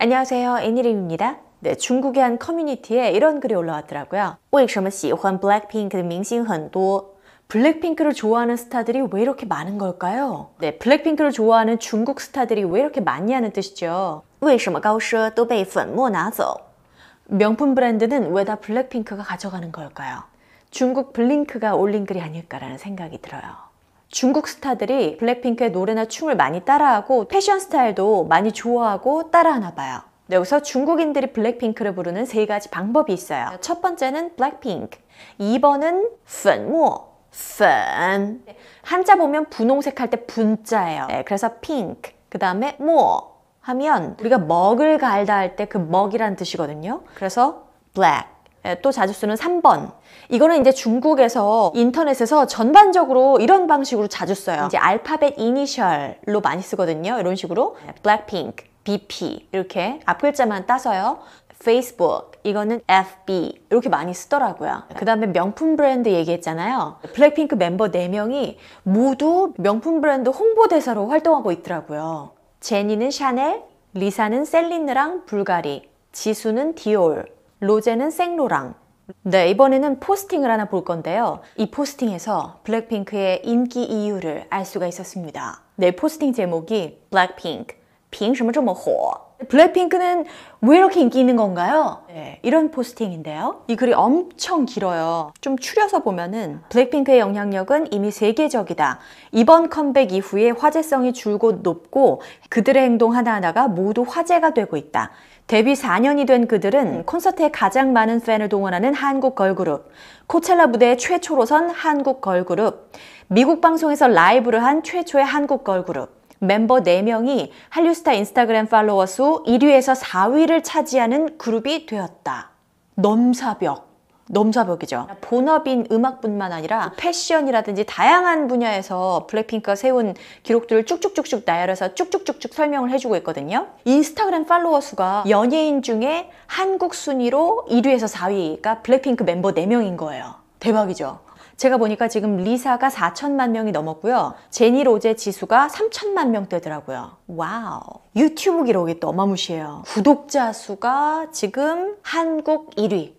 안녕하세요. 애니림입니다. 네, 중국의 한 커뮤니티에 이런 글이 올라왔더라고요. 为什么喜欢 블랙핑크 明星很多? 블랙핑크를 좋아하는 스타들이 왜 이렇게 많은 걸까요? 네, 블랙핑크를 좋아하는 중국 스타들이 왜 이렇게 많냐는 뜻이죠. 为什么高奢都被粉末拿走? 뭐 명품 브랜드는 왜 다 블랙핑크가 가져가는 걸까요? 중국 블링크가 올린 글이 아닐까라는 생각이 들어요. 중국 스타들이 블랙핑크의 노래나 춤을 많이 따라하고 패션 스타일도 많이 좋아하고 따라하나 봐요. 네, 여기서 중국인들이 블랙핑크를 부르는 세 가지 방법이 있어요. 첫 번째는 블랙핑크, 2번은 粉末,粉. 한자 보면 분홍색 할 때 분자예요. 네, 그래서 핑크, 그 다음에 뭐 하면 우리가 먹을 갈다 할 때 그 먹이란 뜻이거든요. 그래서 블랙. 예, 또 자주 쓰는 3번 이거는 이제 중국에서 인터넷에서 전반적으로 이런 방식으로 자주 써요 이제 알파벳 이니셜로 많이 쓰거든요 이런 식으로 블랙핑크, 예, BP 이렇게 앞 글자만 따서요 페이스북 이거는 FB 이렇게 많이 쓰더라고요 그 다음에 명품 브랜드 얘기했잖아요 블랙핑크 멤버 4명이 모두 명품 브랜드 홍보대사로 활동하고 있더라고요 제니는 샤넬, 리사는 셀린느랑 불가리, 지수는 디올 로제는 생로랑 네, 이번에는 포스팅을 하나 볼 건데요. 이 포스팅에서 블랙핑크의 인기 이유를 알 수가 있었습니다. 네, 포스팅 제목이 블랙핑크 凭什么这么火? 블랙핑크는 왜 이렇게 인기 있는 건가요? 네, 이런 포스팅인데요. 이 글이 엄청 길어요. 좀 추려서 보면은 블랙핑크의 영향력은 이미 세계적이다. 이번 컴백 이후에 화제성이 줄곧 높고 그들의 행동 하나하나가 모두 화제가 되고 있다. 데뷔 4년이 된 그들은 콘서트에 가장 많은 팬을 동원하는 한국 걸그룹, 코첼라 무대에 최초로 선 한국 걸그룹, 미국 방송에서 라이브를 한 최초의 한국 걸그룹, 멤버 4명이 한류스타 인스타그램 팔로워 수 1위에서 4위를 차지하는 그룹이 되었다. 넘사벽. 넘사벽이죠. 본업인 음악뿐만 아니라 음. 패션이라든지 다양한 분야에서 블랙핑크가 세운 기록들을 쭉쭉쭉쭉 나열해서 쭉쭉쭉쭉 설명을 해주고 있거든요. 인스타그램 팔로워 수가 연예인 중에 한국 순위로 1위에서 4위가 블랙핑크 멤버 4명인 거예요. 대박이죠. 제가 보니까 지금 리사가 4천만 명이 넘었고요. 제니 로제 지수가 3천만 명되더라고요 와우. 유튜브 기록이 또 어마무시해요. 구독자 수가 지금 한국 1위.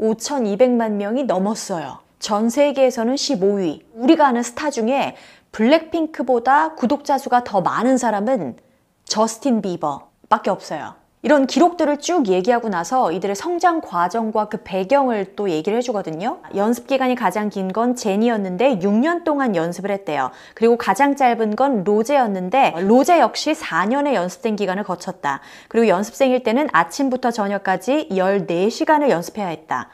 5,200만 어, 명이 넘었어요. 전 세계에서는 15위. 우리가 아는 스타 중에 블랙핑크보다 구독자 수가 더 많은 사람은 저스틴 비버 밖에 없어요. 이런 기록들을 쭉 얘기하고 나서 이들의 성장 과정과 그 배경을 또 얘기를 해주거든요. 연습 기간이 가장 긴 건 제니였는데 6년 동안 연습을 했대요. 그리고 가장 짧은 건 로제였는데 로제 역시 4년의 연습생 기간을 거쳤다. 그리고 연습생일 때는 아침부터 저녁까지 14시간을 연습해야 했다.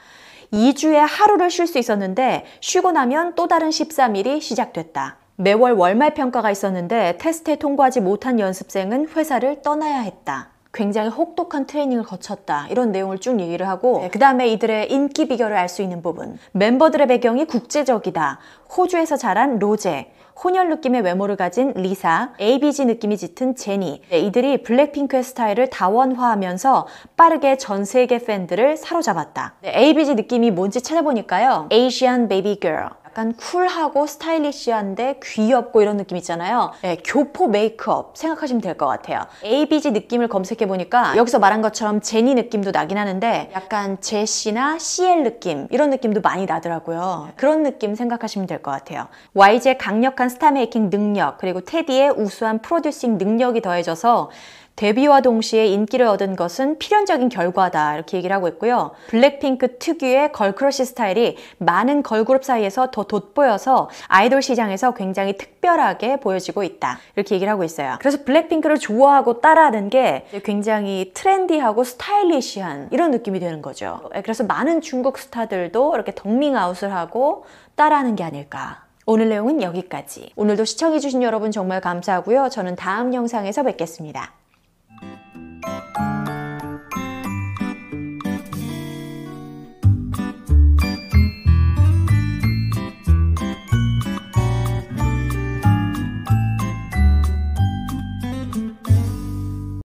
2주에 하루를 쉴 수 있었는데 쉬고 나면 또 다른 13일이 시작됐다. 매월 월말 평가가 있었는데 테스트에 통과하지 못한 연습생은 회사를 떠나야 했다. 굉장히 혹독한 트레이닝을 거쳤다 이런 내용을 쭉 얘기를 하고 네, 그 다음에 이들의 인기 비결을 알 수 있는 부분 멤버들의 배경이 국제적이다 호주에서 자란 로제 혼혈 느낌의 외모를 가진 리사, ABG 느낌이 짙은 제니 네, 이들이 블랙핑크의 스타일을 다원화하면서 빠르게 전 세계 팬들을 사로잡았다 네, ABG 느낌이 뭔지 찾아보니까요 Asian Baby Girl 약간 쿨하고 스타일리시한데 귀엽고 이런 느낌 있잖아요. 네, 교포 메이크업 생각하시면 될 것 같아요. ABG 느낌을 검색해보니까 여기서 말한 것처럼 제니 느낌도 나긴 하는데 약간 제시나 CL 느낌 이런 느낌도 많이 나더라고요. 그런 느낌 생각하시면 될 것 같아요. YG의 강력한 스타 메이킹 능력 그리고 테디의 우수한 프로듀싱 능력이 더해져서 데뷔와 동시에 인기를 얻은 것은 필연적인 결과다 이렇게 얘기를 하고 있고요. 블랙핑크 특유의 걸크러쉬 스타일이 많은 걸그룹 사이에서 더 돋보여서 아이돌 시장에서 굉장히 특별하게 보여지고 있다 이렇게 얘기를 하고 있어요. 그래서 블랙핑크를 좋아하고 따라하는 게 굉장히 트렌디하고 스타일리시한 이런 느낌이 되는 거죠. 예, 그래서 많은 중국 스타들도 이렇게 덕밍아웃을 하고 따라하는 게 아닐까 오늘 내용은 여기까지. 오늘도 시청해주신 여러분 정말 감사하고요. 저는 다음 영상에서 뵙겠습니다.